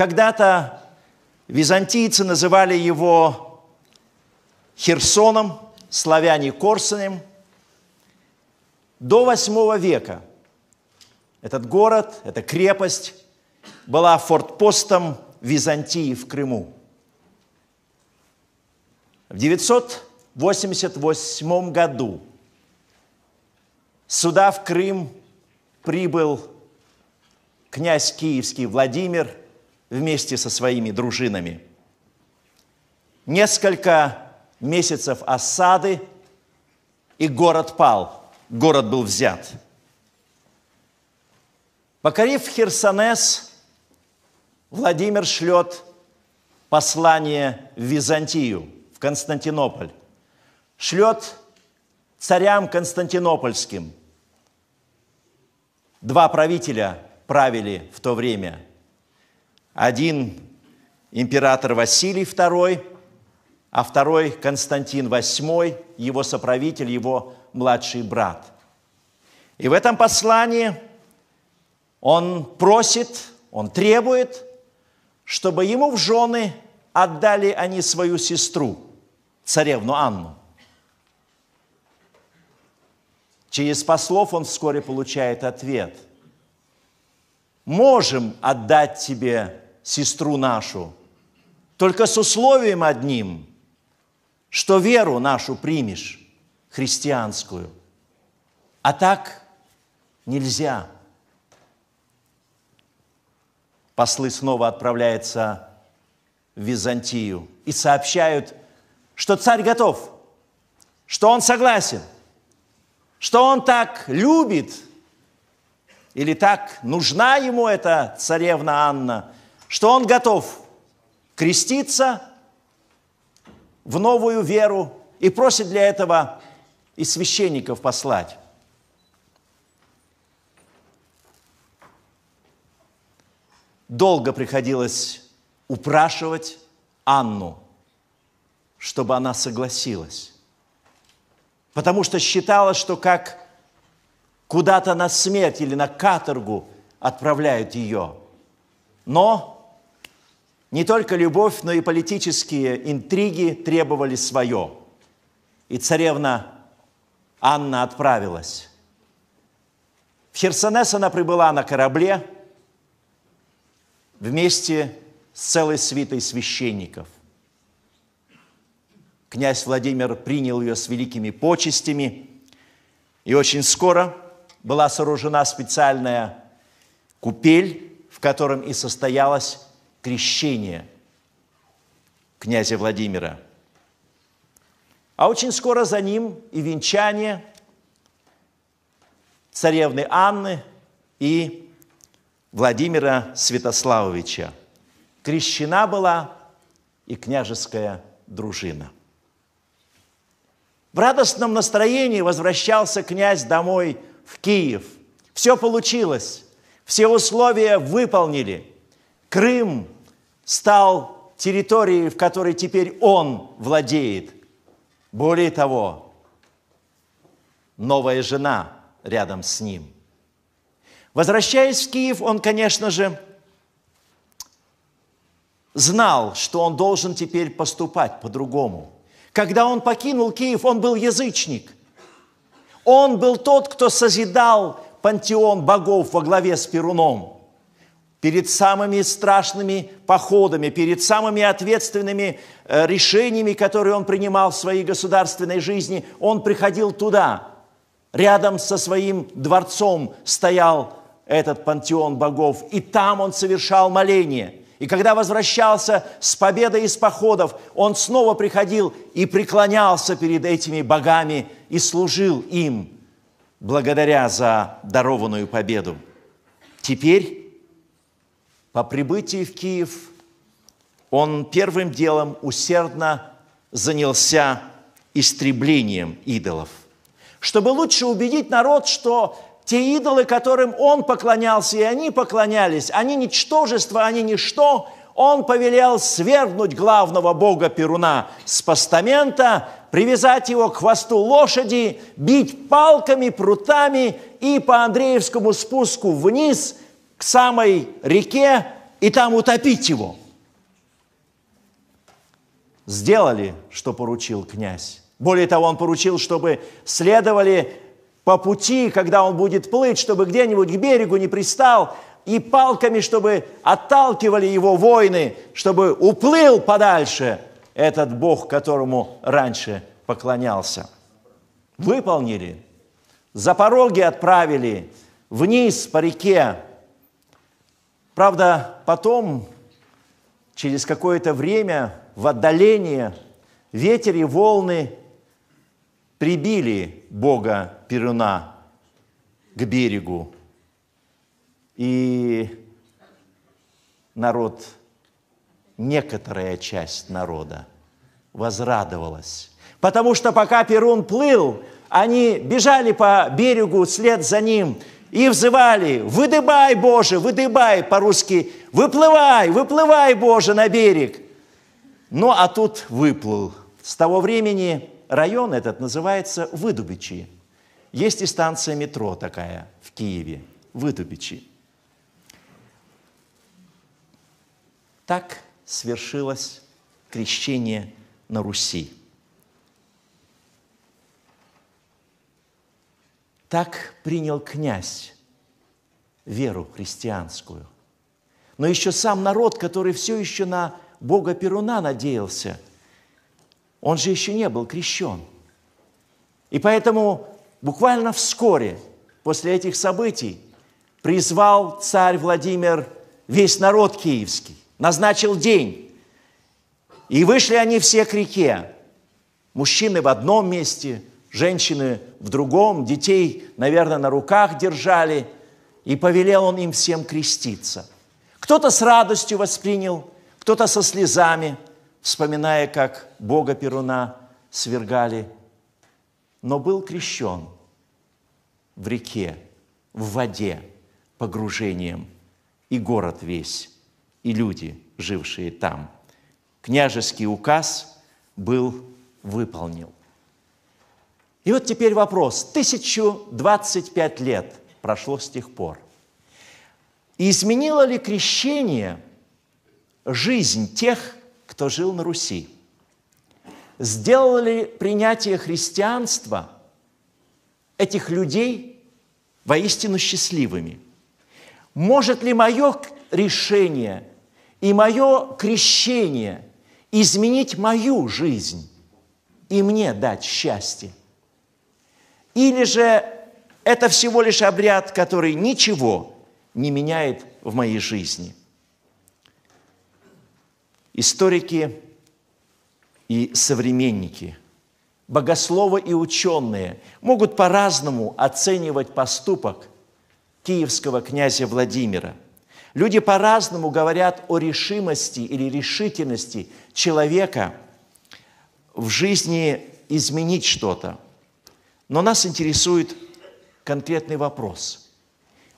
Когда-то византийцы называли его Херсоном, славяне – Корсунем. До восьмого века этот город, эта крепость была фортпостом Византии в Крыму. В 988 году сюда в Крым прибыл князь киевский Владимир вместе со своими дружинами. Несколько месяцев осады, и город пал, город был взят. Покорив Херсонес, Владимир шлет послание в Византию, в Константинополь. Шлет царям константинопольским. Два правителя правили в то время – один император Василий II, а второй Константин VIII, его соправитель, его младший брат. И в этом послании он просит, он требует, чтобы ему в жены отдали они свою сестру, царевну Анну. Через послов он вскоре получает ответ. «Можем отдать тебе сестру нашу, только с условием одним, что веру нашу примешь, христианскую. А так нельзя. Послы снова отправляются в Византию и сообщают, что царь готов, что он согласен, что он так любит – или так нужна ему эта царевна Анна, что он готов креститься в новую веру и просит для этого и священников послать. Долго приходилось упрашивать Анну, чтобы она согласилась, потому что считала, что как куда-то на смерть или на каторгу отправляют ее. Но не только любовь, но и политические интриги требовали свое. И царевна Анна отправилась. В Херсонес она прибыла на корабле вместе с целой свитой священников. Князь Владимир принял ее с великими почестями, и очень скоро была сооружена специальная купель, в котором и состоялась крещение князя Владимира. А очень скоро за ним и венчание царевны Анны и Владимира Святославовича. Крещена была и княжеская дружина. В радостном настроении возвращался князь домой в Киев. Все получилось, все условия выполнили – Крым стал территорией, в которой теперь он владеет. Более того, новая жена рядом с ним. Возвращаясь в Киев, он, конечно же, знал, что он должен теперь поступать по-другому. Когда он покинул Киев, он был язычник. Он был тот, кто созидал пантеон богов во главе с Перуном перед самыми страшными походами, перед самыми ответственными э, решениями, которые он принимал в своей государственной жизни, он приходил туда. Рядом со своим дворцом стоял этот пантеон богов, и там он совершал моление. И когда возвращался с победой из походов, он снова приходил и преклонялся перед этими богами и служил им, благодаря за дарованную победу. Теперь по прибытии в Киев он первым делом усердно занялся истреблением идолов, чтобы лучше убедить народ, что те идолы, которым он поклонялся, и они поклонялись, они ничтожество, они ничто, он повелел свергнуть главного бога Перуна с постамента, привязать его к хвосту лошади, бить палками, прутами и по Андреевскому спуску вниз к самой реке и там утопить его. Сделали, что поручил князь. Более того, он поручил, чтобы следовали по пути, когда он будет плыть, чтобы где-нибудь к берегу не пристал, и палками, чтобы отталкивали его воины, чтобы уплыл подальше этот Бог, которому раньше поклонялся. Выполнили. За пороги отправили вниз по реке Правда, потом, через какое-то время, в отдалении, ветер и волны прибили Бога Перуна к берегу. И народ, некоторая часть народа возрадовалась. Потому что пока Перун плыл, они бежали по берегу вслед за ним – и взывали, «Выдыбай, Боже, выдыбай!» по-русски, «Выплывай, выплывай, Боже, на берег!» Ну, а тут выплыл. С того времени район этот называется Выдубичи. Есть и станция метро такая в Киеве, Выдубичи. Так свершилось крещение на Руси. Так принял князь веру христианскую. Но еще сам народ, который все еще на Бога Перуна надеялся, он же еще не был крещен. И поэтому буквально вскоре после этих событий призвал царь Владимир весь народ киевский, назначил день. И вышли они все к реке. Мужчины в одном месте – женщины в другом, детей, наверное, на руках держали, и повелел он им всем креститься. Кто-то с радостью воспринял, кто-то со слезами, вспоминая, как Бога Перуна свергали, но был крещен в реке, в воде, погружением, и город весь, и люди, жившие там. Княжеский указ был выполнен. И вот теперь вопрос. 1025 лет прошло с тех пор. изменило ли крещение жизнь тех, кто жил на Руси? Сделало ли принятие христианства этих людей воистину счастливыми? Может ли мое решение и мое крещение изменить мою жизнь и мне дать счастье? Или же это всего лишь обряд, который ничего не меняет в моей жизни. Историки и современники, богословы и ученые могут по-разному оценивать поступок киевского князя Владимира. Люди по-разному говорят о решимости или решительности человека в жизни изменить что-то – но нас интересует конкретный вопрос.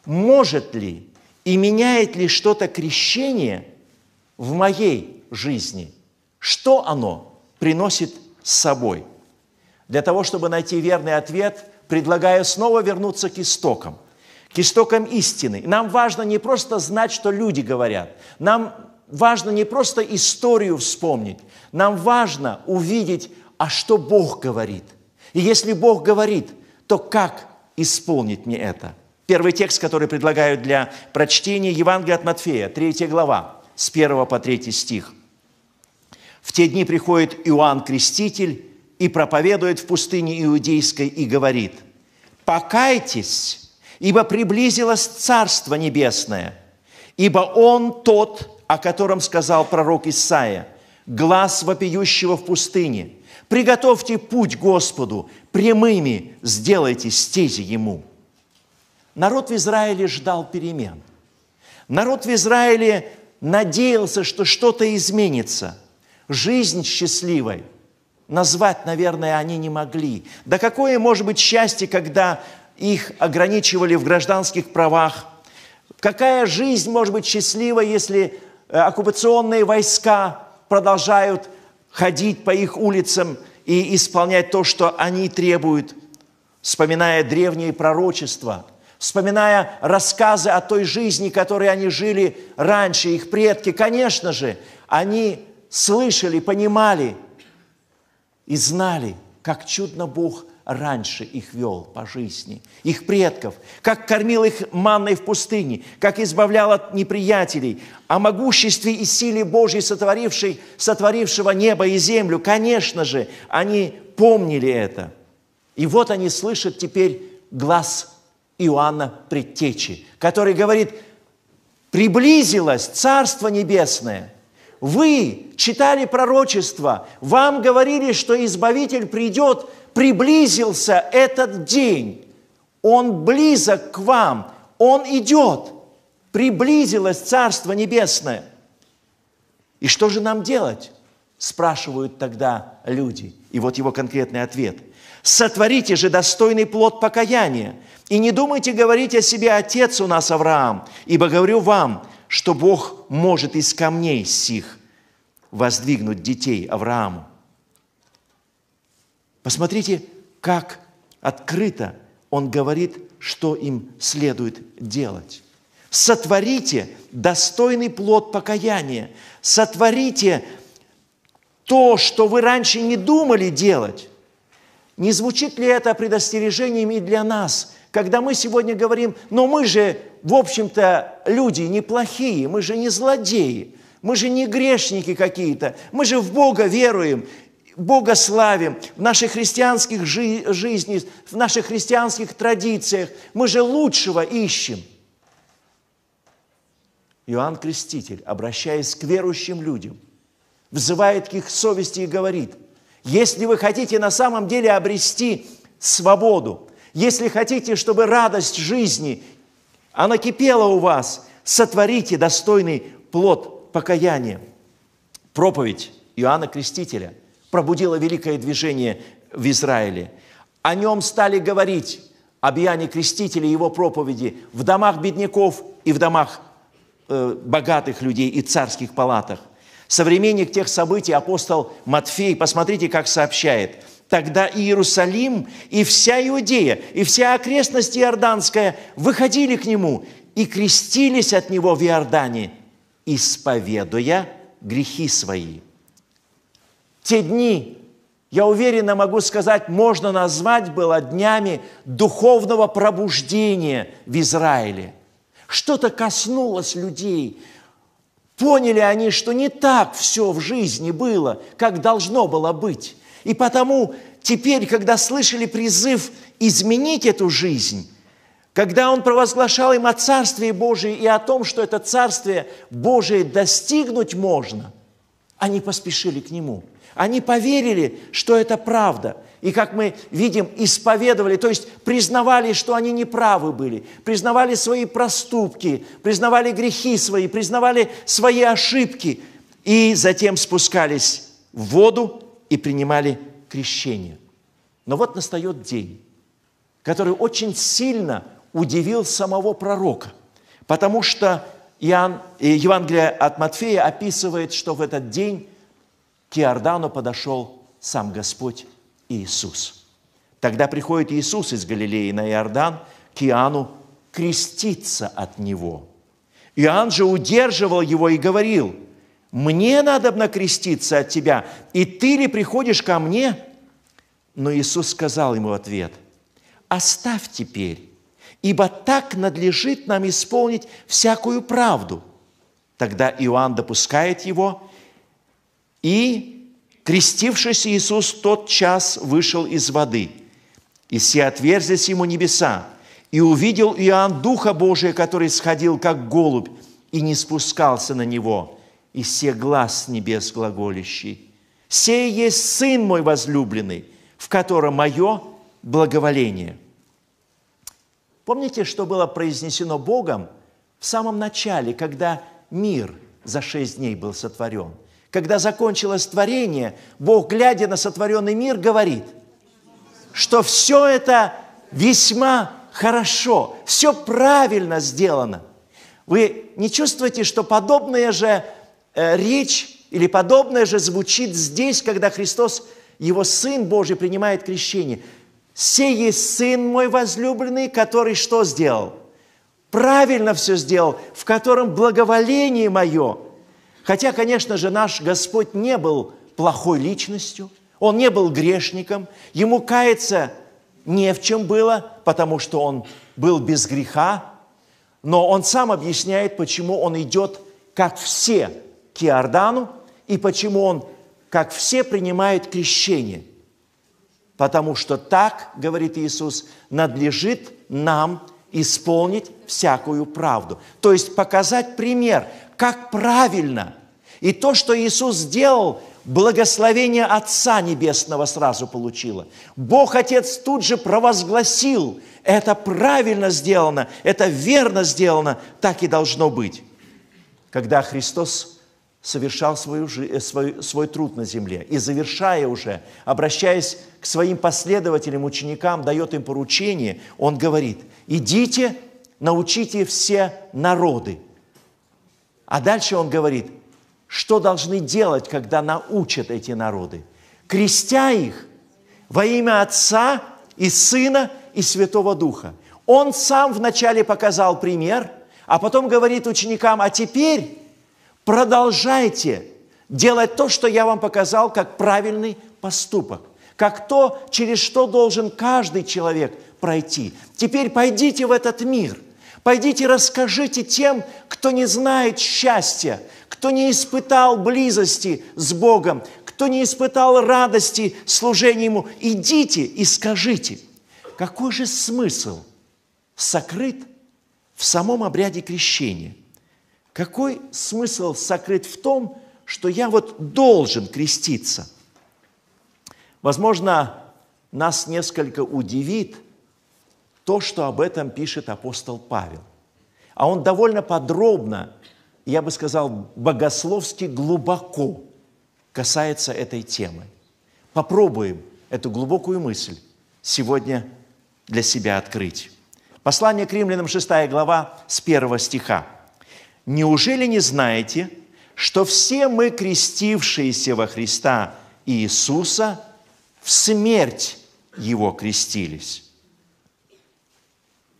Может ли и меняет ли что-то крещение в моей жизни? Что оно приносит с собой? Для того, чтобы найти верный ответ, предлагаю снова вернуться к истокам, к истокам истины. Нам важно не просто знать, что люди говорят, нам важно не просто историю вспомнить, нам важно увидеть, а что Бог говорит – и если Бог говорит, то как исполнить мне это? Первый текст, который предлагаю для прочтения, Евангелие от Матфея, 3 глава, с 1 по 3 стих. «В те дни приходит Иоанн Креститель и проповедует в пустыне Иудейской и говорит, «Покайтесь, ибо приблизилось Царство Небесное, ибо Он тот, о котором сказал пророк Исаия, глаз вопиющего в пустыне – Приготовьте путь Господу, прямыми сделайте стези Ему. Народ в Израиле ждал перемен. Народ в Израиле надеялся, что что-то изменится. Жизнь счастливой назвать, наверное, они не могли. Да какое может быть счастье, когда их ограничивали в гражданских правах? Какая жизнь может быть счастлива, если э, оккупационные войска продолжают ходить по их улицам и исполнять то, что они требуют, вспоминая древние пророчества, вспоминая рассказы о той жизни, которой они жили раньше, их предки. Конечно же, они слышали, понимали и знали, как чудно Бог раньше их вел по жизни, их предков, как кормил их манной в пустыне, как избавлял от неприятелей, о могуществе и силе Божьей, сотворившей, сотворившего небо и землю. Конечно же, они помнили это. И вот они слышат теперь глаз Иоанна Предтечи, который говорит, приблизилось Царство Небесное. Вы читали пророчество, вам говорили, что Избавитель придет – приблизился этот день, он близок к вам, он идет, приблизилось Царство Небесное. И что же нам делать? Спрашивают тогда люди. И вот его конкретный ответ. Сотворите же достойный плод покаяния. И не думайте говорить о себе, Отец у нас Авраам, ибо говорю вам, что Бог может из камней сих воздвигнуть детей Аврааму. Посмотрите, как открыто он говорит, что им следует делать. Сотворите достойный плод покаяния, сотворите то, что вы раньше не думали делать. Не звучит ли это предостережением и для нас, когда мы сегодня говорим, но мы же, в общем-то, люди неплохие, мы же не злодеи, мы же не грешники какие-то, мы же в Бога веруем, Бога славим, в нашей христианских жи- жизни, в наших христианских традициях. Мы же лучшего ищем. Иоанн Креститель, обращаясь к верующим людям, взывает к их совести и говорит, если вы хотите на самом деле обрести свободу, если хотите, чтобы радость жизни, она кипела у вас, сотворите достойный плод покаяния. Проповедь Иоанна Крестителя – пробудило великое движение в Израиле. О нем стали говорить обияние крестителя его проповеди в домах бедняков и в домах э, богатых людей и царских палатах. Современник тех событий, апостол Матфей, посмотрите, как сообщает. Тогда и Иерусалим, и вся Иудея, и вся окрестность Иорданская выходили к нему и крестились от него в Иордане, исповедуя грехи свои – те дни, я уверенно могу сказать, можно назвать было днями духовного пробуждения в Израиле. Что-то коснулось людей. Поняли они, что не так все в жизни было, как должно было быть. И потому теперь, когда слышали призыв изменить эту жизнь, когда он провозглашал им о Царстве Божьем и о том, что это Царствие Божие достигнуть можно, они поспешили к нему – они поверили, что это правда. И, как мы видим, исповедовали, то есть признавали, что они неправы были, признавали свои проступки, признавали грехи свои, признавали свои ошибки, и затем спускались в воду и принимали крещение. Но вот настает день, который очень сильно удивил самого пророка, потому что Иоанн, э, Евангелие от Матфея описывает, что в этот день к Иордану подошел сам Господь Иисус. Тогда приходит Иисус из Галилеи на Иордан к Иоанну креститься от него. Иоанн же удерживал его и говорил, «Мне надо креститься от тебя, и ты ли приходишь ко мне?» Но Иисус сказал ему в ответ, «Оставь теперь, ибо так надлежит нам исполнить всякую правду». Тогда Иоанн допускает его – и, крестившийся Иисус тот час вышел из воды, и все отверзлись ему небеса, и увидел Иоанн Духа Божия, который сходил, как голубь, и не спускался на него, и все глаз небес глаголющий. «Сей есть Сын мой возлюбленный, в котором мое благоволение». Помните, что было произнесено Богом в самом начале, когда мир за шесть дней был сотворен? Когда закончилось творение, Бог, глядя на сотворенный мир, говорит, что все это весьма хорошо, все правильно сделано. Вы не чувствуете, что подобная же э, речь или подобное же звучит здесь, когда Христос, Его Сын Божий, принимает крещение? «Сей есть Сын мой возлюбленный, который что сделал? Правильно все сделал, в котором благоволение мое – Хотя, конечно же, наш Господь не был плохой личностью, он не был грешником, ему каяться не в чем было, потому что он был без греха, но он сам объясняет, почему он идет, как все, к Иордану, и почему он, как все, принимает крещение. Потому что так, говорит Иисус, надлежит нам исполнить всякую правду. То есть показать пример – как правильно. И то, что Иисус сделал, благословение Отца Небесного сразу получило. Бог Отец тут же провозгласил, это правильно сделано, это верно сделано, так и должно быть. Когда Христос совершал свою, э, свой, свой труд на земле и завершая уже, обращаясь к своим последователям, ученикам, дает им поручение, он говорит, идите, научите все народы – а дальше он говорит, что должны делать, когда научат эти народы? Крестя их во имя Отца и Сына и Святого Духа. Он сам вначале показал пример, а потом говорит ученикам, а теперь продолжайте делать то, что я вам показал, как правильный поступок, как то, через что должен каждый человек пройти. Теперь пойдите в этот мир – Пойдите расскажите тем, кто не знает счастья, кто не испытал близости с Богом, кто не испытал радости служения Ему. Идите и скажите, какой же смысл сокрыт в самом обряде крещения? Какой смысл сокрыт в том, что я вот должен креститься? Возможно, нас несколько удивит – то, что об этом пишет апостол Павел. А он довольно подробно, я бы сказал, богословски глубоко касается этой темы. Попробуем эту глубокую мысль сегодня для себя открыть. Послание к римлянам 6 глава с 1 стиха. «Неужели не знаете, что все мы, крестившиеся во Христа Иисуса, в смерть Его крестились?»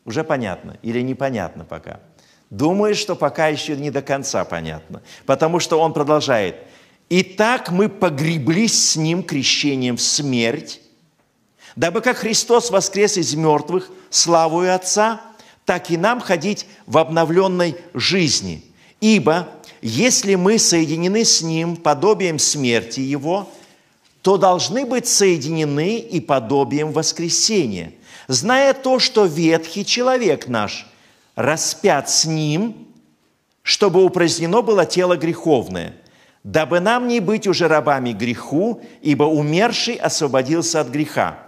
Уже понятно или непонятно пока? Думаешь, что пока еще не до конца понятно, потому что он продолжает. «Итак мы погреблись с ним крещением в смерть, дабы как Христос воскрес из мертвых славою Отца, так и нам ходить в обновленной жизни. Ибо если мы соединены с Ним подобием смерти Его, то должны быть соединены и подобием воскресения – зная то, что ветхий человек наш распят с ним, чтобы упразднено было тело греховное, дабы нам не быть уже рабами греху, ибо умерший освободился от греха.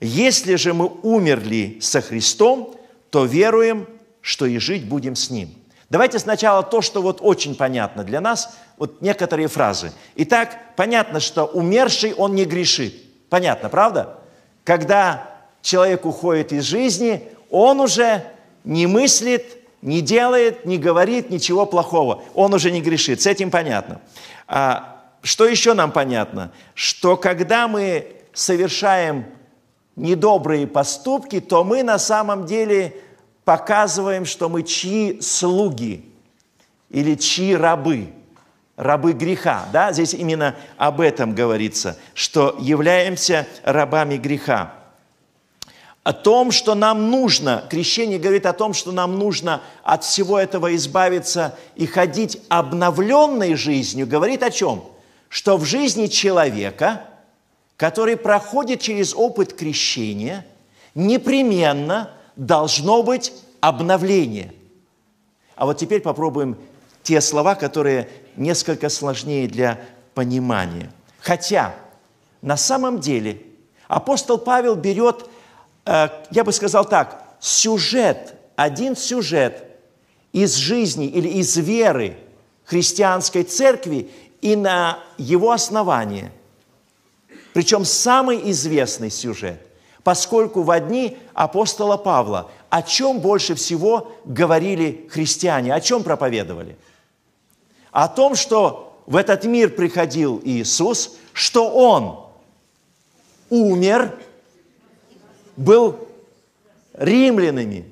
Если же мы умерли со Христом, то веруем, что и жить будем с Ним». Давайте сначала то, что вот очень понятно для нас, вот некоторые фразы. Итак, понятно, что умерший, он не грешит. Понятно, правда? Когда человек уходит из жизни, он уже не мыслит, не делает, не говорит ничего плохого. Он уже не грешит. С этим понятно. А что еще нам понятно? Что когда мы совершаем недобрые поступки, то мы на самом деле показываем, что мы чьи слуги или чьи рабы, рабы греха. Да? Здесь именно об этом говорится, что являемся рабами греха о том, что нам нужно, крещение говорит о том, что нам нужно от всего этого избавиться и ходить обновленной жизнью, говорит о чем? Что в жизни человека, который проходит через опыт крещения, непременно должно быть обновление. А вот теперь попробуем те слова, которые несколько сложнее для понимания. Хотя на самом деле апостол Павел берет – Э, я бы сказал так, сюжет, один сюжет из жизни или из веры христианской церкви и на его основании. Причем самый известный сюжет, поскольку в одни апостола Павла о чем больше всего говорили христиане, о чем проповедовали? О том, что в этот мир приходил Иисус, что Он умер – был римлянами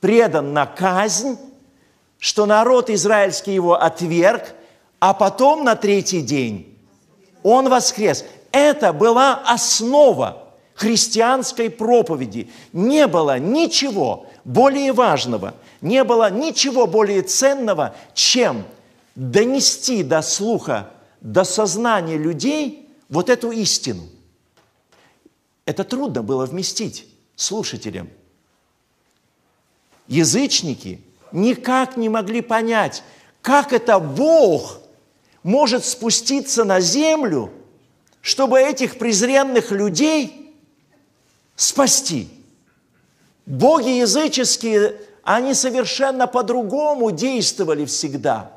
предан на казнь, что народ израильский его отверг, а потом на третий день он воскрес. Это была основа христианской проповеди. Не было ничего более важного, не было ничего более ценного, чем донести до слуха, до сознания людей вот эту истину – это трудно было вместить слушателям. Язычники никак не могли понять, как это Бог может спуститься на землю, чтобы этих презренных людей спасти. Боги языческие, они совершенно по-другому действовали всегда.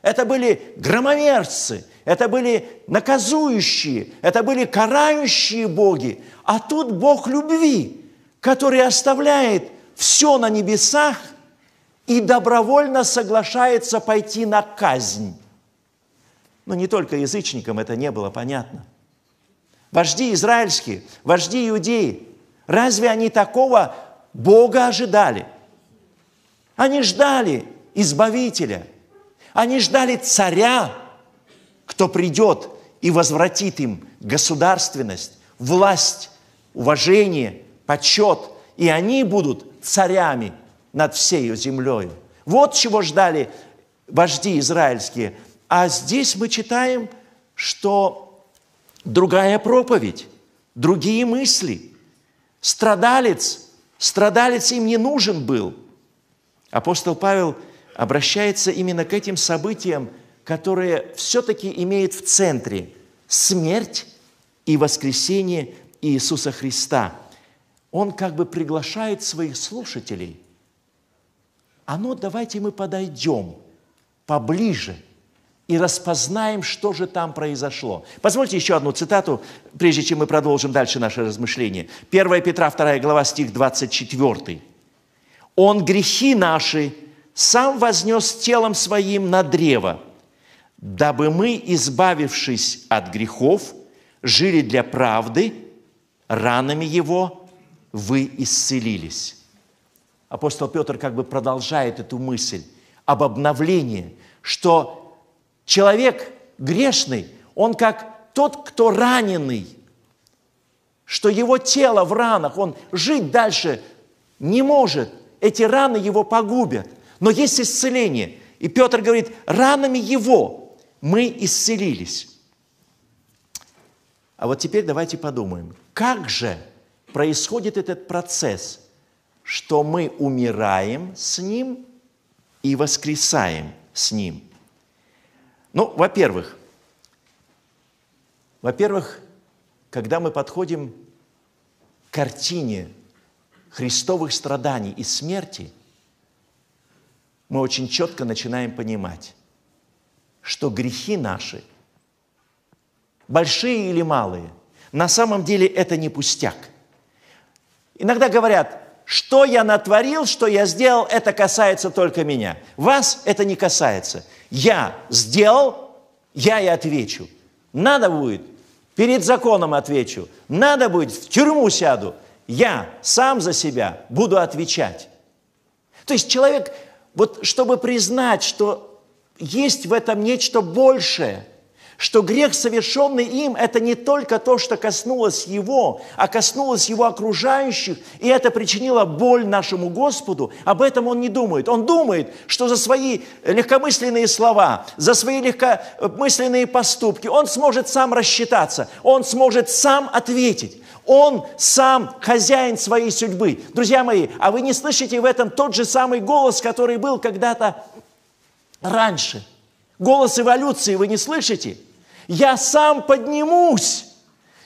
Это были громоверцы – это были наказующие, это были карающие боги. А тут Бог любви, который оставляет все на небесах и добровольно соглашается пойти на казнь. Но не только язычникам это не было понятно. Вожди израильские, вожди иудеи, разве они такого Бога ожидали? Они ждали избавителя, они ждали царя, кто придет и возвратит им государственность, власть, уважение, почет, и они будут царями над всею землей. Вот чего ждали вожди израильские. А здесь мы читаем, что другая проповедь, другие мысли. Страдалец, страдалец им не нужен был. Апостол Павел обращается именно к этим событиям – которое все-таки имеет в центре смерть и воскресение Иисуса Христа. Он как бы приглашает своих слушателей. А ну давайте мы подойдем поближе и распознаем, что же там произошло. Позвольте еще одну цитату, прежде чем мы продолжим дальше наше размышление. 1 Петра, 2 глава, стих 24. «Он грехи наши сам вознес телом своим на древо, дабы мы, избавившись от грехов, жили для правды, ранами Его вы исцелились». Апостол Петр как бы продолжает эту мысль об обновлении, что человек грешный, он как тот, кто раненый, что его тело в ранах, он жить дальше не может, эти раны его погубят. Но есть исцеление. И Петр говорит, ранами его мы исцелились. А вот теперь давайте подумаем, как же происходит этот процесс, что мы умираем с Ним и воскресаем с Ним. Ну, во-первых, во-первых, когда мы подходим к картине Христовых страданий и смерти, мы очень четко начинаем понимать, что грехи наши, большие или малые, на самом деле это не пустяк. Иногда говорят, что я натворил, что я сделал, это касается только меня. Вас это не касается. Я сделал, я и отвечу. Надо будет, перед законом отвечу. Надо будет, в тюрьму сяду. Я сам за себя буду отвечать. То есть человек, вот чтобы признать, что есть в этом нечто большее, что грех, совершенный им, это не только то, что коснулось его, а коснулось его окружающих, и это причинило боль нашему Господу. Об этом он не думает. Он думает, что за свои легкомысленные слова, за свои легкомысленные поступки он сможет сам рассчитаться, он сможет сам ответить. Он сам хозяин своей судьбы. Друзья мои, а вы не слышите в этом тот же самый голос, который был когда-то раньше. Голос эволюции вы не слышите? Я сам поднимусь.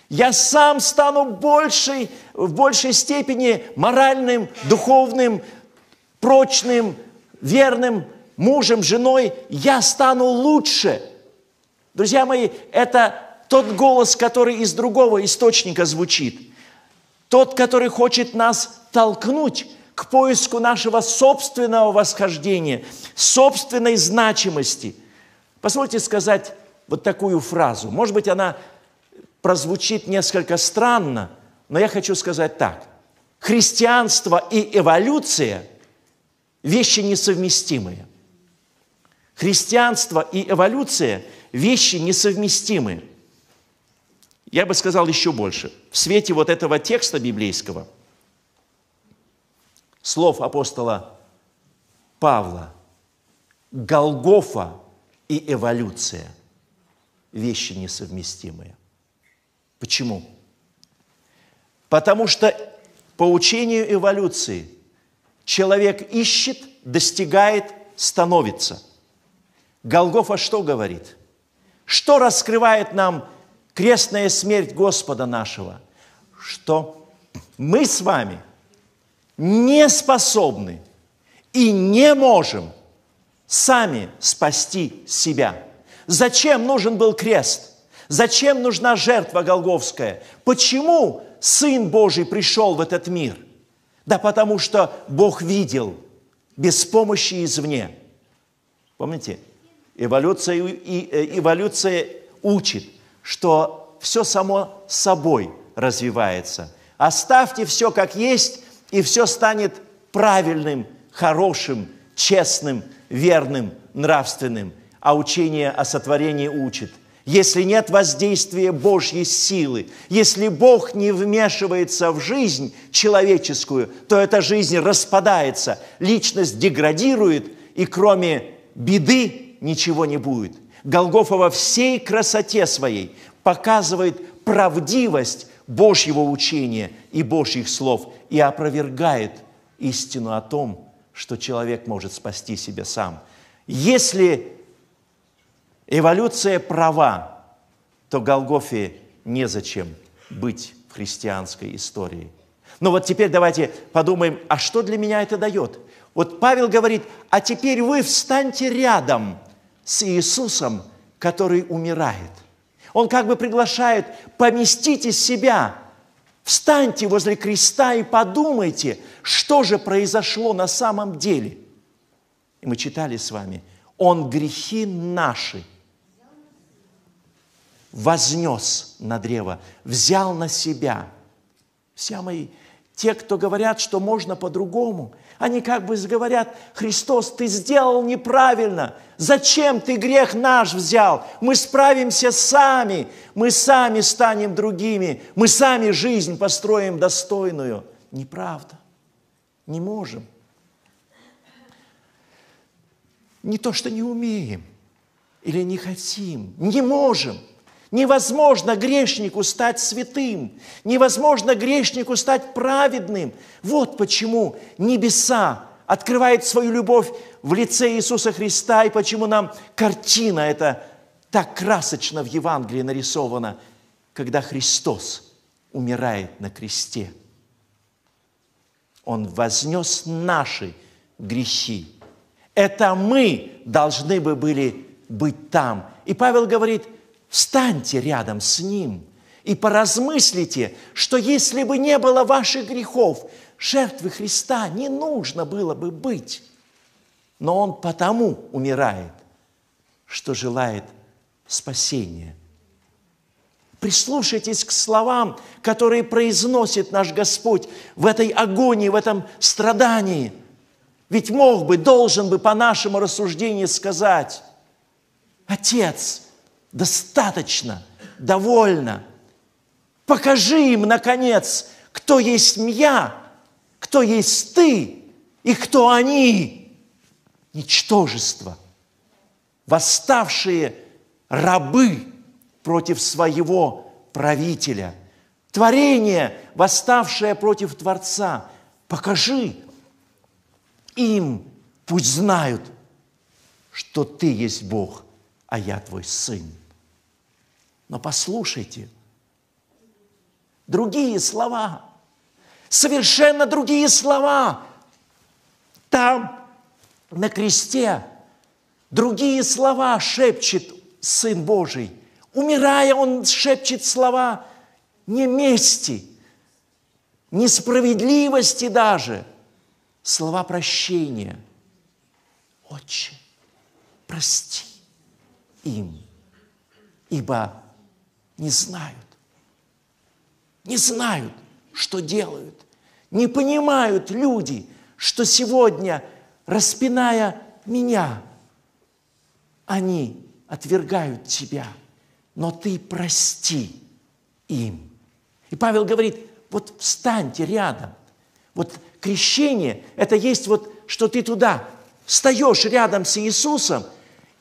Я сам стану большей, в большей степени моральным, духовным, прочным, верным мужем, женой. Я стану лучше. Друзья мои, это тот голос, который из другого источника звучит. Тот, который хочет нас толкнуть к поиску нашего собственного восхождения, собственной значимости. Позвольте сказать вот такую фразу. Может быть, она прозвучит несколько странно, но я хочу сказать так. Христианство и эволюция – вещи несовместимые. Христианство и эволюция – вещи несовместимые. Я бы сказал еще больше. В свете вот этого текста библейского – слов апостола Павла. Голгофа и эволюция – вещи несовместимые. Почему? Потому что по учению эволюции человек ищет, достигает, становится. Голгофа что говорит? Что раскрывает нам крестная смерть Господа нашего? Что мы с вами – не способны и не можем сами спасти себя. Зачем нужен был крест? Зачем нужна жертва Голговская? Почему Сын Божий пришел в этот мир? Да потому что Бог видел без помощи извне. Помните, эволюция, э, эволюция учит, что все само собой развивается. Оставьте все как есть, и все станет правильным, хорошим, честным, верным, нравственным. А учение о сотворении учит. Если нет воздействия Божьей силы, если Бог не вмешивается в жизнь человеческую, то эта жизнь распадается, личность деградирует, и кроме беды ничего не будет. Голгофа во всей красоте своей показывает правдивость Божьего учения и Божьих слов и опровергает истину о том, что человек может спасти себя сам. Если эволюция права, то Голгофе незачем быть в христианской истории. Но вот теперь давайте подумаем, а что для меня это дает? Вот Павел говорит, а теперь вы встаньте рядом с Иисусом, который умирает – он как бы приглашает, поместите себя, встаньте возле креста и подумайте, что же произошло на самом деле. И мы читали с вами, он грехи наши вознес на древо, взял на себя. Все мои, те, кто говорят, что можно по-другому, они как бы говорят, Христос, ты сделал неправильно, зачем ты грех наш взял? Мы справимся сами, мы сами станем другими, мы сами жизнь построим достойную. Неправда, не можем. Не то, что не умеем или не хотим, не можем – Невозможно грешнику стать святым, невозможно грешнику стать праведным. Вот почему небеса открывает свою любовь в лице Иисуса Христа и почему нам картина эта так красочно в Евангелии нарисована, когда Христос умирает на кресте. Он вознес наши грехи. Это мы должны бы были быть там. И Павел говорит – встаньте рядом с Ним и поразмыслите, что если бы не было ваших грехов, жертвы Христа не нужно было бы быть. Но Он потому умирает, что желает спасения. Прислушайтесь к словам, которые произносит наш Господь в этой агонии, в этом страдании. Ведь мог бы, должен бы по нашему рассуждению сказать, «Отец, достаточно, довольно. Покажи им, наконец, кто есть я, кто есть ты и кто они. Ничтожество, восставшие рабы против своего правителя, творение, восставшее против Творца. Покажи им, пусть знают, что ты есть Бог, а я твой сын. Но послушайте, другие слова, совершенно другие слова. Там, на кресте, другие слова шепчет Сын Божий. Умирая, Он шепчет слова не мести, несправедливости даже, слова прощения. Отче, прости им, ибо не знают. Не знают, что делают. Не понимают люди, что сегодня, распиная меня, они отвергают тебя, но ты прости им. И Павел говорит, вот встаньте рядом. Вот крещение – это есть вот, что ты туда встаешь рядом с Иисусом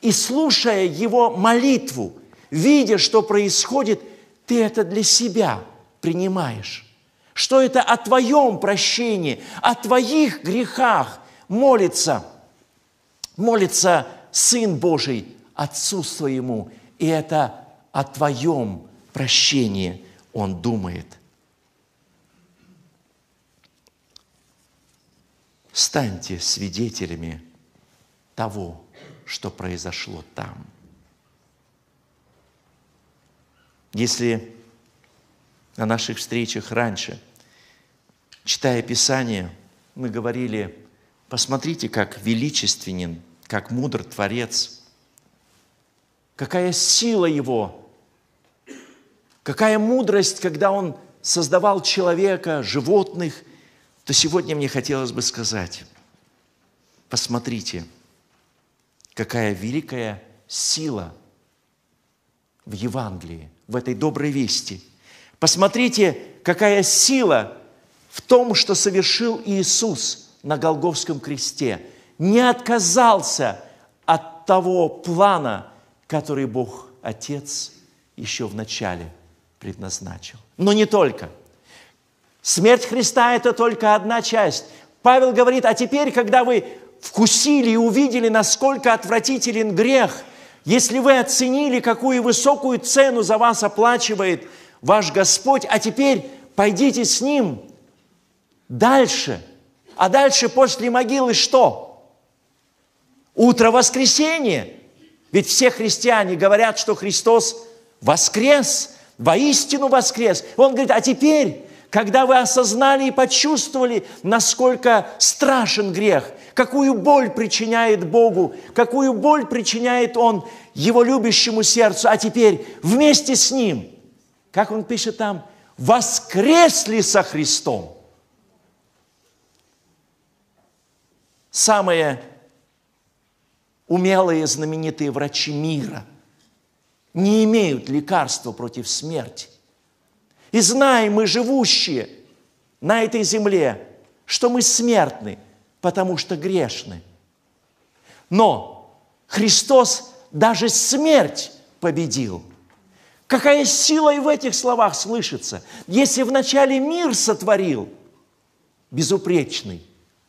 и, слушая Его молитву, видя, что происходит, ты это для себя принимаешь. Что это о твоем прощении, о твоих грехах молится, молится Сын Божий Отцу Своему. И это о твоем прощении Он думает. Станьте свидетелями того, что произошло там. Если на наших встречах раньше, читая Писание, мы говорили, посмотрите, как величественен, как мудр Творец, какая сила Его, какая мудрость, когда Он создавал человека, животных, то сегодня мне хотелось бы сказать, посмотрите, какая великая сила в Евангелии, в этой доброй вести. Посмотрите, какая сила в том, что совершил Иисус на Голговском кресте. Не отказался от того плана, который Бог Отец еще в начале предназначил. Но не только. Смерть Христа – это только одна часть. Павел говорит, а теперь, когда вы вкусили и увидели, насколько отвратителен грех – если вы оценили, какую высокую цену за вас оплачивает ваш Господь, а теперь пойдите с Ним дальше. А дальше после могилы что? Утро воскресения, Ведь все христиане говорят, что Христос воскрес, воистину воскрес. Он говорит, а теперь, когда вы осознали и почувствовали, насколько страшен грех – какую боль причиняет Богу, какую боль причиняет Он его любящему сердцу, а теперь вместе с Ним, как Он пишет там, воскресли со Христом. Самые умелые, знаменитые врачи мира не имеют лекарства против смерти. И знаем мы, живущие на этой земле, что мы смертны – потому что грешны. Но Христос даже смерть победил. Какая сила и в этих словах слышится. Если вначале мир сотворил, безупречный,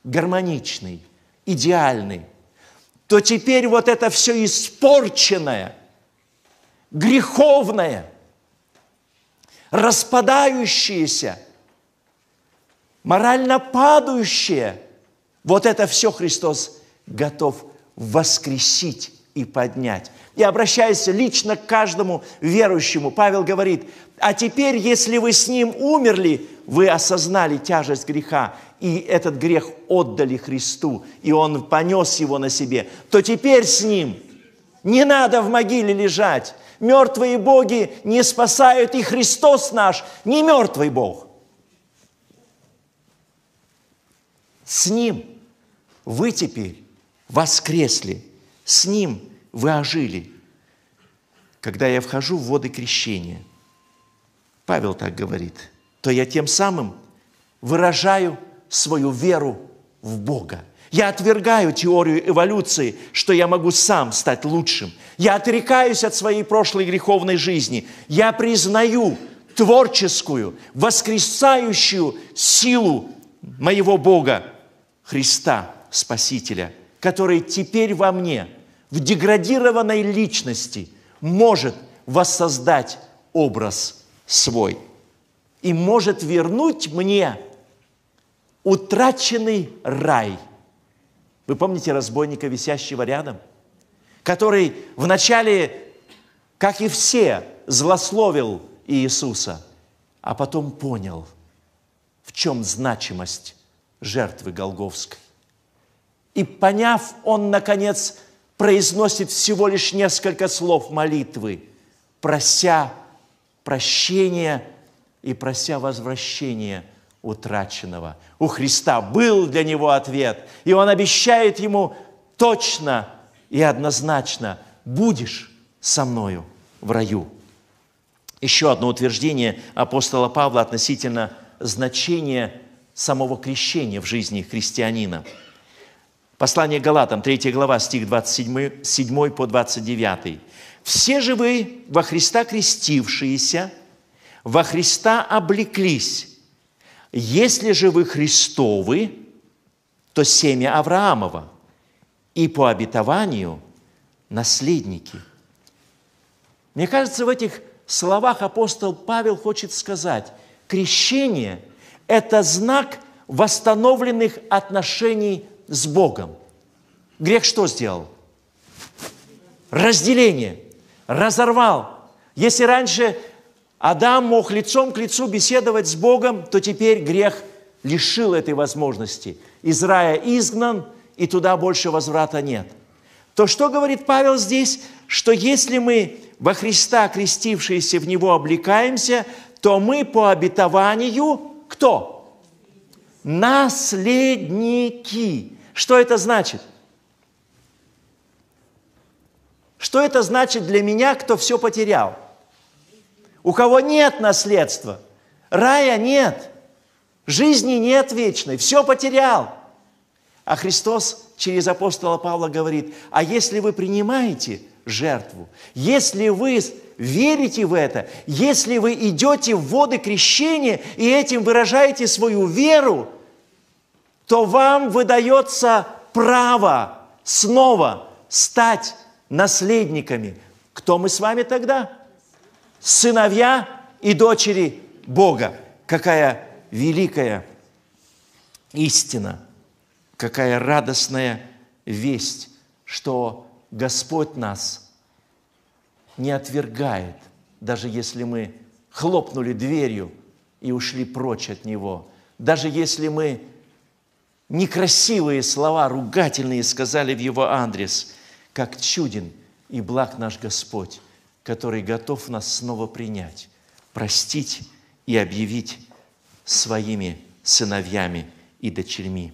гармоничный, идеальный, то теперь вот это все испорченное, греховное, распадающееся, морально падающее – вот это все Христос готов воскресить и поднять. И обращаясь лично к каждому верующему, Павел говорит, а теперь, если вы с ним умерли, вы осознали тяжесть греха, и этот грех отдали Христу, и он понес его на себе, то теперь с ним не надо в могиле лежать. Мертвые боги не спасают, и Христос наш не мертвый Бог. С ним – вы теперь воскресли, с Ним вы ожили, когда я вхожу в воды крещения. Павел так говорит, то я тем самым выражаю свою веру в Бога. Я отвергаю теорию эволюции, что я могу сам стать лучшим. Я отрекаюсь от своей прошлой греховной жизни. Я признаю творческую, воскресающую силу моего Бога, Христа. Спасителя, который теперь во мне, в деградированной личности, может воссоздать образ свой и может вернуть мне утраченный рай. Вы помните разбойника, висящего рядом, который вначале, как и все, злословил Иисуса, а потом понял, в чем значимость жертвы Голговской. И поняв, он, наконец, произносит всего лишь несколько слов молитвы, прося прощения и прося возвращения утраченного. У Христа был для него ответ, и он обещает ему точно и однозначно «будешь со мною в раю». Еще одно утверждение апостола Павла относительно значения самого крещения в жизни христианина – Послание Галатам, 3 глава, стих 27 7 по 29. «Все же вы во Христа крестившиеся, во Христа облеклись. Если же вы Христовы, то семя Авраамова, и по обетованию наследники». Мне кажется, в этих словах апостол Павел хочет сказать, крещение – это знак восстановленных отношений с Богом. Грех что сделал? Разделение. Разорвал. Если раньше Адам мог лицом к лицу беседовать с Богом, то теперь грех лишил этой возможности. Из рая изгнан, и туда больше возврата нет. То что говорит Павел здесь? Что если мы во Христа, крестившиеся в Него, облекаемся, то мы по обетованию кто? наследники. Что это значит? Что это значит для меня, кто все потерял? У кого нет наследства, рая нет, жизни нет вечной, все потерял. А Христос через апостола Павла говорит, а если вы принимаете жертву, если вы верите в это, если вы идете в воды крещения и этим выражаете свою веру, то вам выдается право снова стать наследниками. Кто мы с вами тогда? Сыновья и дочери Бога. Какая великая истина, какая радостная весть, что Господь нас – не отвергает, даже если мы хлопнули дверью и ушли прочь от Него, даже если мы некрасивые слова, ругательные сказали в Его адрес, как чуден и благ наш Господь, который готов нас снова принять, простить и объявить своими сыновьями и дочерьми.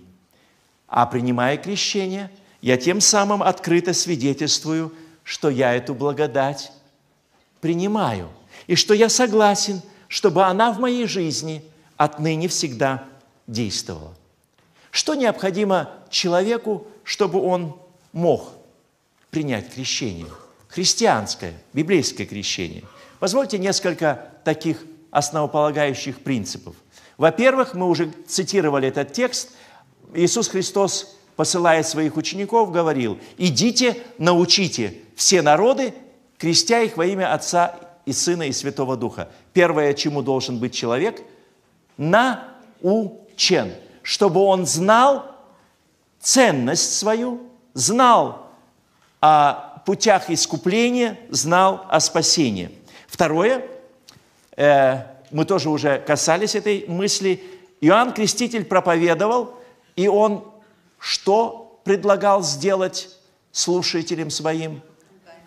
А принимая крещение, я тем самым открыто свидетельствую – что я эту благодать принимаю и что я согласен, чтобы она в моей жизни отныне всегда действовала. Что необходимо человеку, чтобы он мог принять крещение? Христианское, библейское крещение. Позвольте несколько таких основополагающих принципов. Во-первых, мы уже цитировали этот текст. Иисус Христос посылая своих учеников, говорил, «Идите, научите все народы, крестя их во имя Отца и Сына и Святого Духа». Первое, чему должен быть человек – научен, чтобы он знал ценность свою, знал о путях искупления, знал о спасении. Второе, э, мы тоже уже касались этой мысли, Иоанн Креститель проповедовал, и он что предлагал сделать слушателям своим?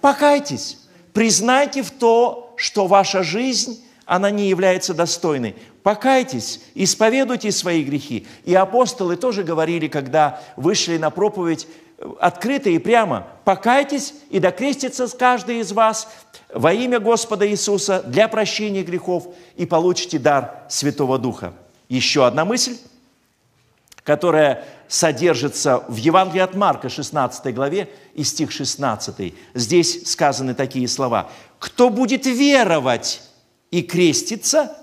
Покайтесь, признайте в то, что ваша жизнь, она не является достойной. Покайтесь, исповедуйте свои грехи. И апостолы тоже говорили, когда вышли на проповедь, э, открыто и прямо, покайтесь и докрестится каждый из вас во имя Господа Иисуса для прощения грехов и получите дар Святого Духа. Еще одна мысль, которая содержится в Евангелии от Марка, 16 главе, и стих 16. Здесь сказаны такие слова. «Кто будет веровать и креститься,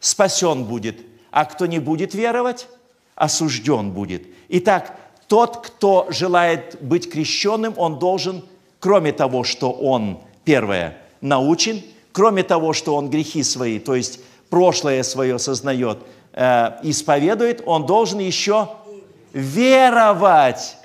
спасен будет, а кто не будет веровать, осужден будет». Итак, тот, кто желает быть крещенным, он должен, кроме того, что он, первое, научен, кроме того, что он грехи свои, то есть прошлое свое сознает, э, исповедует, он должен еще веровать.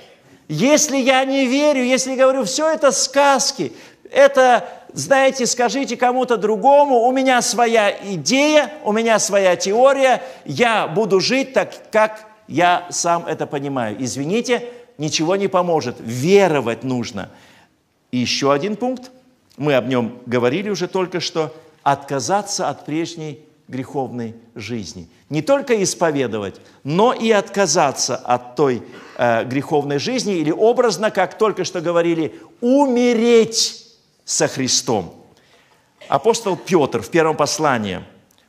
Если я не верю, если говорю, все это сказки, это, знаете, скажите кому-то другому, у меня своя идея, у меня своя теория, я буду жить так, как я сам это понимаю. Извините, ничего не поможет. Веровать нужно. И еще один пункт, мы об нем говорили уже только что, отказаться от прежней греховной жизни. Не только исповедовать, но и отказаться от той э, греховной жизни или образно, как только что говорили, умереть со Христом. Апостол Петр в первом послании,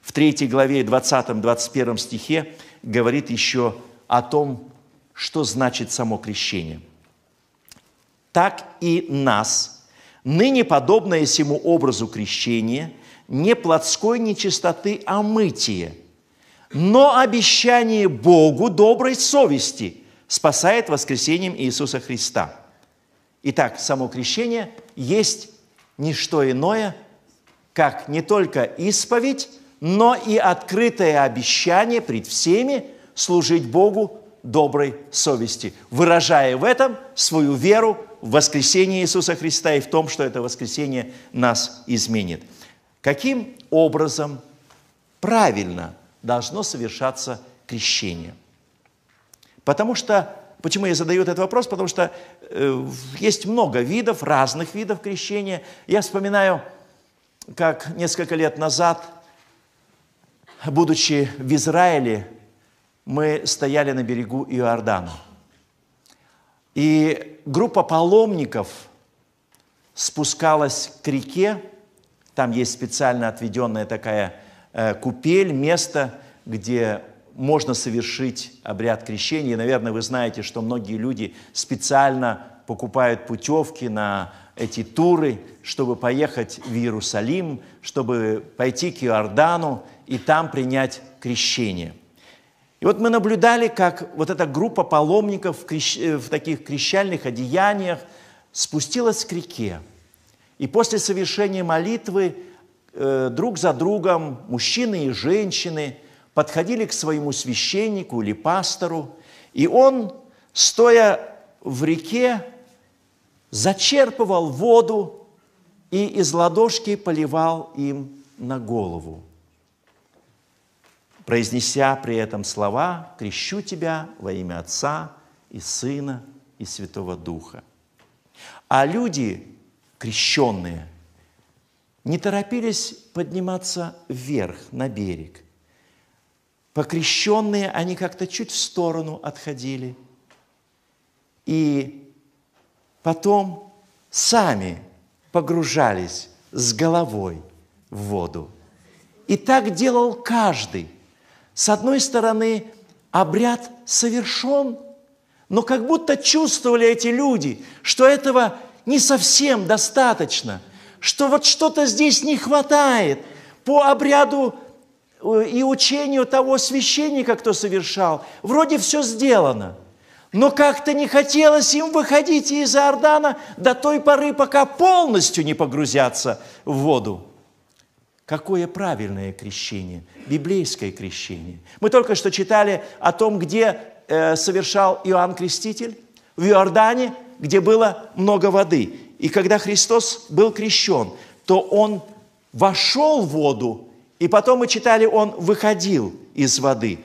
в третьей главе 20-21 стихе говорит еще о том, что значит само крещение. «Так и нас, ныне подобное всему образу крещения – не плотской нечистоты, а мытие. Но обещание Богу доброй совести спасает воскресением Иисуса Христа. Итак, само крещение есть не что иное, как не только исповедь, но и открытое обещание пред всеми служить Богу доброй совести, выражая в этом свою веру в воскресение Иисуса Христа и в том, что это воскресение нас изменит каким образом правильно должно совершаться крещение. Потому что, почему я задаю этот вопрос? Потому что э, есть много видов, разных видов крещения. Я вспоминаю, как несколько лет назад, будучи в Израиле, мы стояли на берегу Иордана. И группа паломников спускалась к реке, там есть специально отведенная такая э, купель, место, где можно совершить обряд крещения. И, наверное, вы знаете, что многие люди специально покупают путевки на эти туры, чтобы поехать в Иерусалим, чтобы пойти к Иордану и там принять крещение. И вот мы наблюдали, как вот эта группа паломников в, крещ... Э, в таких крещальных одеяниях спустилась к реке – и после совершения молитвы э, друг за другом мужчины и женщины подходили к своему священнику или пастору, и он, стоя в реке, зачерпывал воду и из ладошки поливал им на голову, произнеся при этом слова «Крещу тебя во имя Отца и Сына и Святого Духа». А люди, крещенные, не торопились подниматься вверх, на берег. Покрещенные они как-то чуть в сторону отходили. И потом сами погружались с головой в воду. И так делал каждый. С одной стороны, обряд совершен, но как будто чувствовали эти люди, что этого не совсем достаточно, что вот что-то здесь не хватает по обряду э, и учению того священника, кто совершал. Вроде все сделано, но как-то не хотелось им выходить из Иордана до той поры, пока полностью не погрузятся в воду. Какое правильное крещение, библейское крещение. Мы только что читали о том, где э, совершал Иоанн Креститель, в Иордане – где было много воды. И когда Христос был крещен, то Он вошел в воду, и потом мы читали, Он выходил из воды.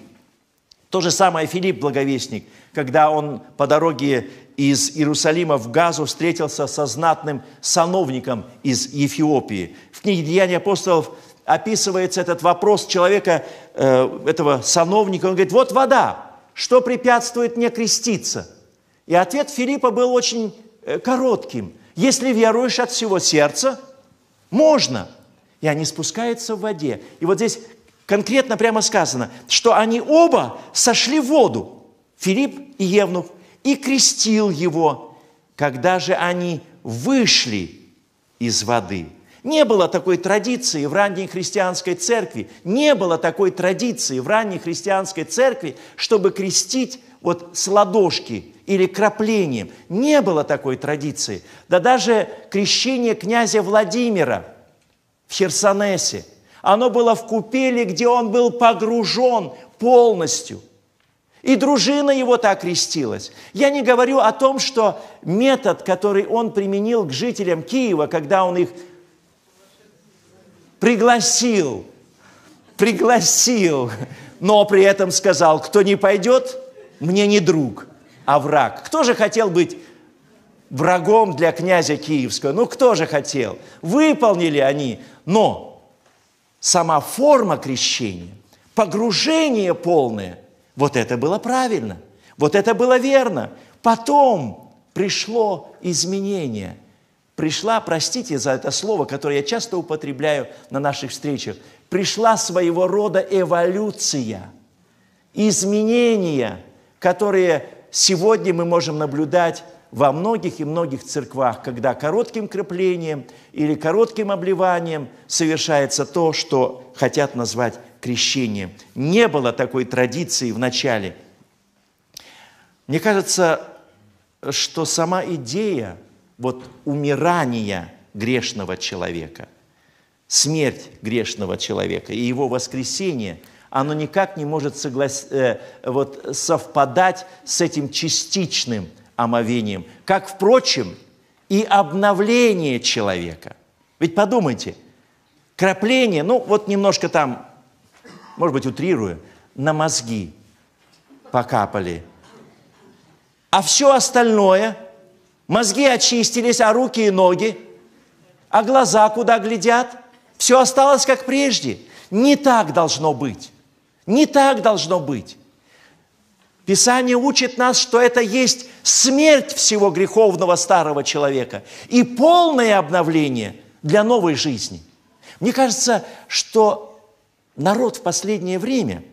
То же самое Филипп Благовестник, когда он по дороге из Иерусалима в Газу встретился со знатным сановником из Ефиопии. В книге «Деяния апостолов» описывается этот вопрос человека, э, этого сановника. Он говорит, вот вода, что препятствует мне креститься – и ответ Филиппа был очень э, коротким. Если веруешь от всего сердца, можно. И они спускаются в воде. И вот здесь конкретно прямо сказано, что они оба сошли в воду, Филипп и Евнух, и крестил его, когда же они вышли из воды. Не было такой традиции в ранней христианской церкви, не было такой традиции в ранней христианской церкви, чтобы крестить вот с ладошки или краплением. Не было такой традиции. Да даже крещение князя Владимира в Херсонесе, оно было в купели, где он был погружен полностью – и дружина его так крестилась. Я не говорю о том, что метод, который он применил к жителям Киева, когда он их пригласил, пригласил, но при этом сказал, кто не пойдет, мне не друг, а враг. Кто же хотел быть врагом для князя Киевского? Ну, кто же хотел? Выполнили они, но сама форма крещения, погружение полное, вот это было правильно, вот это было верно. Потом пришло изменение – пришла, простите за это слово, которое я часто употребляю на наших встречах, пришла своего рода эволюция, изменение – которые сегодня мы можем наблюдать во многих и многих церквах, когда коротким креплением или коротким обливанием совершается то, что хотят назвать крещением. Не было такой традиции в начале. Мне кажется, что сама идея вот умирания грешного человека, смерть грешного человека и его воскресение – оно никак не может соглас... э, вот, совпадать с этим частичным омовением, как, впрочем, и обновление человека. Ведь подумайте, крапление, ну вот немножко там, может быть, утрирую, на мозги покапали, а все остальное, мозги очистились, а руки и ноги, а глаза куда глядят, все осталось как прежде. Не так должно быть. Не так должно быть. Писание учит нас, что это есть смерть всего греховного старого человека и полное обновление для новой жизни. Мне кажется, что народ в последнее время,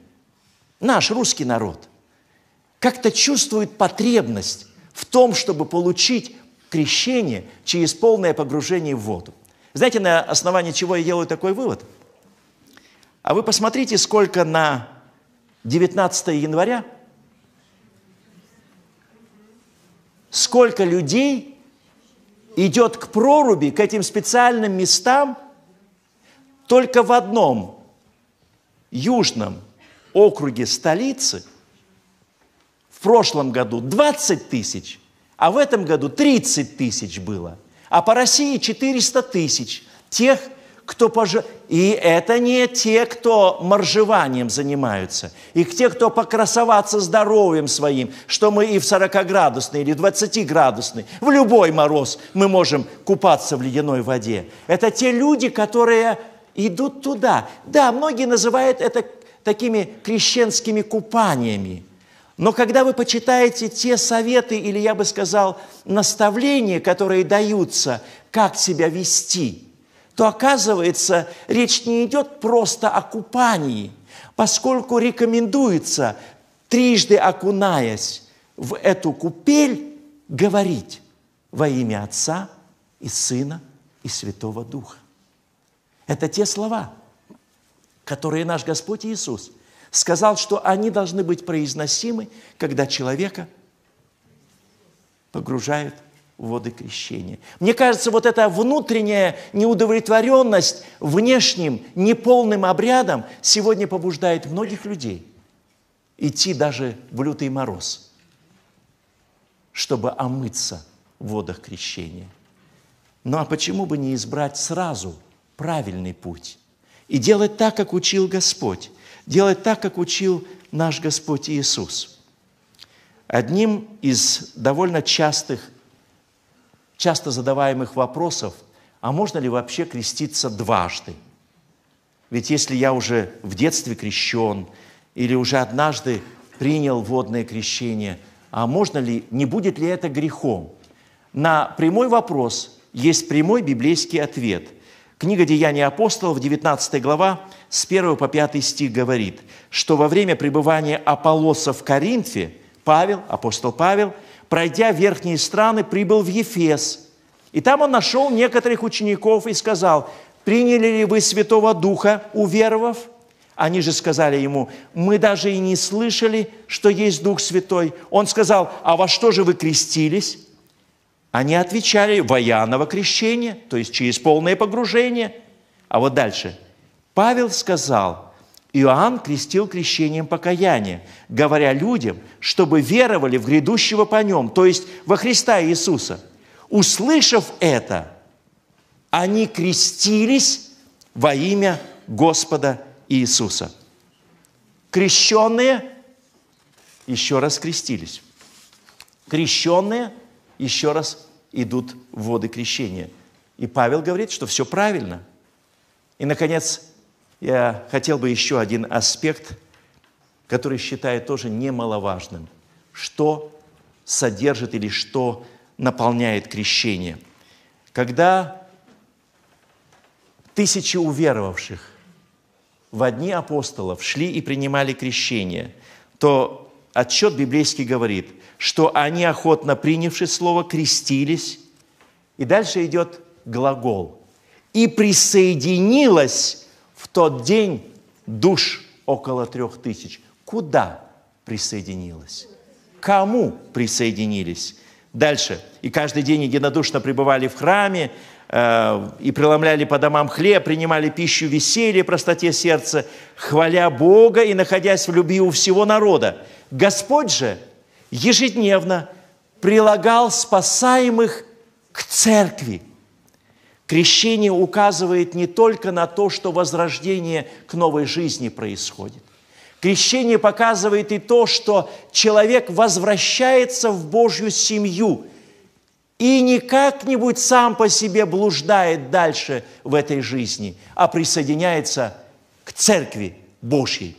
наш русский народ, как-то чувствует потребность в том, чтобы получить крещение через полное погружение в воду. Знаете, на основании чего я делаю такой вывод – а вы посмотрите, сколько на 19 января, сколько людей идет к проруби, к этим специальным местам, только в одном южном округе столицы в прошлом году 20 тысяч, а в этом году 30 тысяч было, а по России 400 тысяч тех, кто пож... И это не те, кто моржеванием занимаются, и те, кто покрасоваться здоровьем своим, что мы и в 40-градусный или 20-градусный, в любой мороз мы можем купаться в ледяной воде. Это те люди, которые идут туда. Да, многие называют это такими крещенскими купаниями. Но когда вы почитаете те советы, или я бы сказал, наставления, которые даются, как себя вести – то оказывается, речь не идет просто о купании, поскольку рекомендуется, трижды окунаясь в эту купель, говорить во имя Отца и Сына и Святого Духа. Это те слова, которые наш Господь Иисус сказал, что они должны быть произносимы, когда человека погружают в воды крещения. Мне кажется, вот эта внутренняя неудовлетворенность внешним, неполным обрядом сегодня побуждает многих людей идти даже в лютый мороз, чтобы омыться в водах крещения. Ну а почему бы не избрать сразу правильный путь и делать так, как учил Господь, делать так, как учил наш Господь Иисус – Одним из довольно частых часто задаваемых вопросов, а можно ли вообще креститься дважды? Ведь если я уже в детстве крещен или уже однажды принял водное крещение, а можно ли, не будет ли это грехом? На прямой вопрос есть прямой библейский ответ. Книга «Деяния апостолов», 19 глава, с 1 по 5 стих говорит, что во время пребывания Аполлоса в Коринфе Павел, апостол Павел – пройдя верхние страны, прибыл в Ефес. И там он нашел некоторых учеников и сказал, «Приняли ли вы Святого Духа, уверовав?» Они же сказали ему, «Мы даже и не слышали, что есть Дух Святой». Он сказал, «А во что же вы крестились?» Они отвечали, «Во Иоанново крещение», то есть через полное погружение. А вот дальше. Павел сказал – Иоанн крестил крещением покаяния, говоря людям, чтобы веровали в грядущего по нем, то есть во Христа Иисуса. Услышав это, они крестились во имя Господа Иисуса. Крещенные еще раз крестились. Крещенные еще раз идут в воды крещения. И Павел говорит, что все правильно. И, наконец, я хотел бы еще один аспект, который считаю тоже немаловажным. Что содержит или что наполняет крещение? Когда тысячи уверовавших в одни апостолов шли и принимали крещение, то отчет библейский говорит, что они, охотно принявши слово, крестились. И дальше идет глагол. «И присоединилось в тот день душ около трех тысяч. Куда присоединилась? Кому присоединились? Дальше. И каждый день единодушно пребывали в храме, э, и преломляли по домам хлеб, принимали пищу веселье, простоте сердца, хваля Бога и находясь в любви у всего народа. Господь же ежедневно прилагал спасаемых к церкви – Крещение указывает не только на то, что возрождение к новой жизни происходит. Крещение показывает и то, что человек возвращается в Божью семью и не как-нибудь сам по себе блуждает дальше в этой жизни, а присоединяется к церкви Божьей.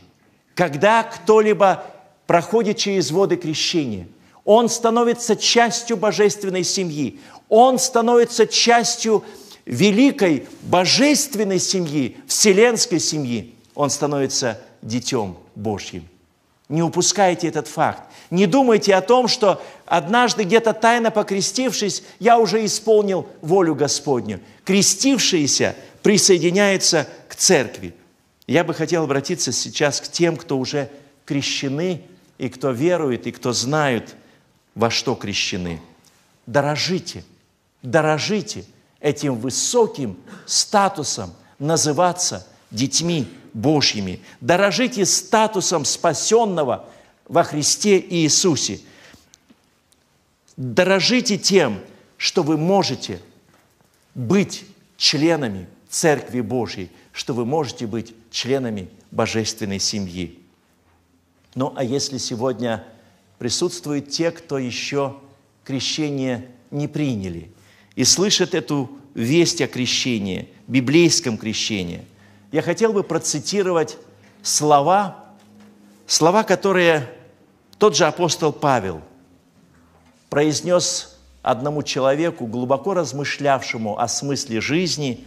Когда кто-либо проходит через воды крещения, он становится частью божественной семьи, он становится частью великой божественной семьи, вселенской семьи, он становится детем Божьим. Не упускайте этот факт. Не думайте о том, что однажды где-то тайно покрестившись, я уже исполнил волю Господню. Крестившиеся присоединяются к церкви. Я бы хотел обратиться сейчас к тем, кто уже крещены, и кто верует, и кто знают, во что крещены. Дорожите, дорожите – этим высоким статусом называться детьми Божьими. Дорожите статусом спасенного во Христе Иисусе. Дорожите тем, что вы можете быть членами Церкви Божьей, что вы можете быть членами божественной семьи. Ну а если сегодня присутствуют те, кто еще крещение не приняли – и слышат эту весть о крещении, библейском крещении, я хотел бы процитировать слова, слова, которые тот же апостол Павел произнес одному человеку, глубоко размышлявшему о смысле жизни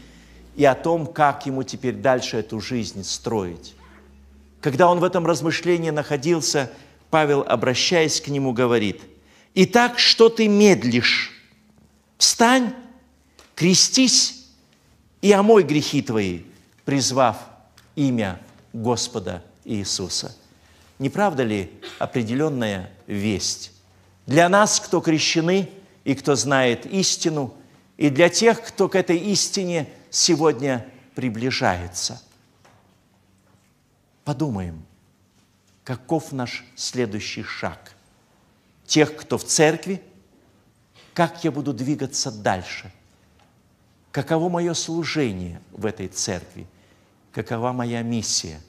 и о том, как ему теперь дальше эту жизнь строить. Когда он в этом размышлении находился, Павел, обращаясь к нему, говорит, «Итак, что ты медлишь? Встань, крестись и омой грехи твои, призвав имя Господа Иисуса. Не правда ли определенная весть? Для нас, кто крещены и кто знает истину, и для тех, кто к этой истине сегодня приближается. Подумаем, каков наш следующий шаг? Тех, кто в церкви – как я буду двигаться дальше, каково мое служение в этой церкви, какова моя миссия.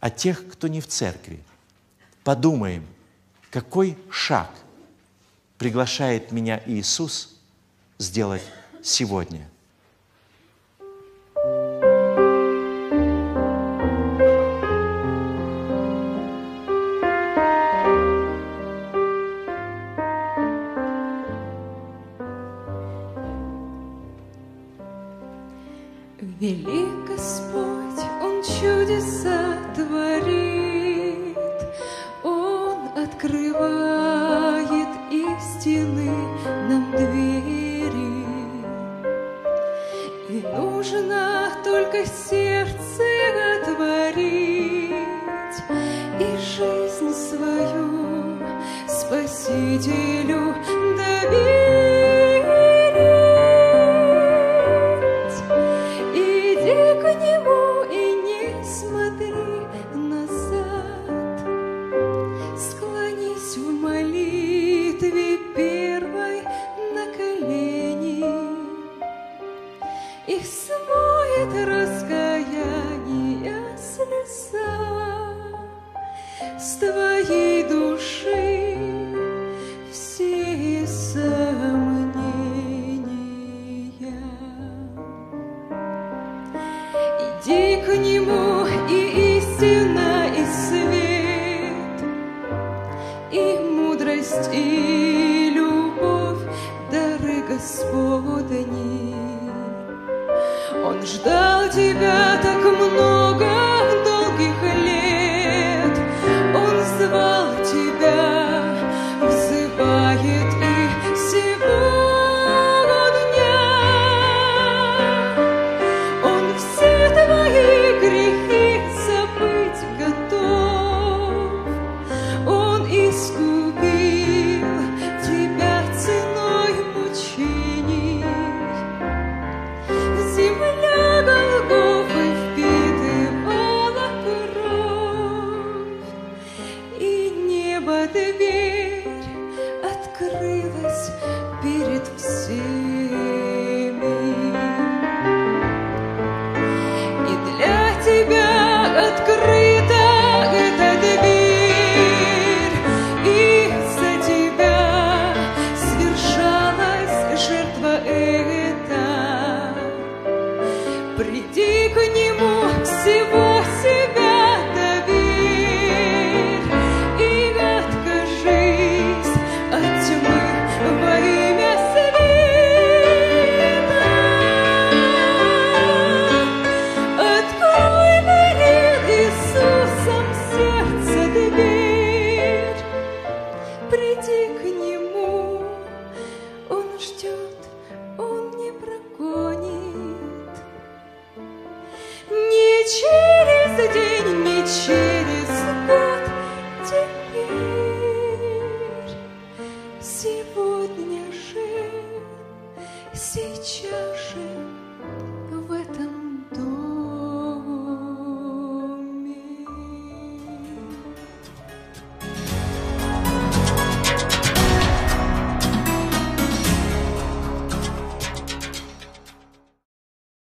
А тех, кто не в церкви, подумаем, какой шаг приглашает меня Иисус сделать сегодня –